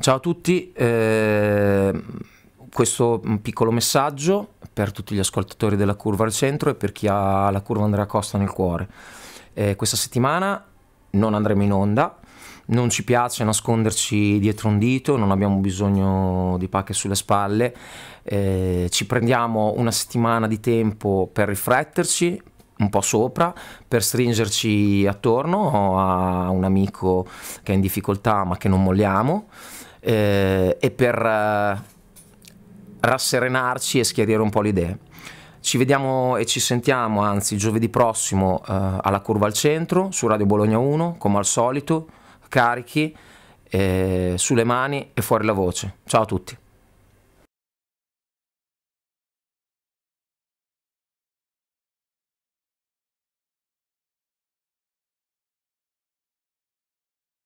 Ciao a tutti, eh, questo piccolo messaggio per tutti gli ascoltatori della Curva al Centro e per chi ha la Curva Andrea Costa nel cuore. Eh, questa settimana non andremo in onda, non ci piace nasconderci dietro un dito, non abbiamo bisogno di pacche sulle spalle, eh, ci prendiamo una settimana di tempo per rifletterci, un po' sopra per stringerci attorno a un amico che è in difficoltà ma che non molliamo eh, e per eh, rasserenarci e schiarire un po' le idee. Ci vediamo e ci sentiamo, anzi, giovedì prossimo eh, alla Curva al Centro su Radio Bologna 1, come al solito, carichi, eh, sulle mani e fuori la voce. Ciao a tutti.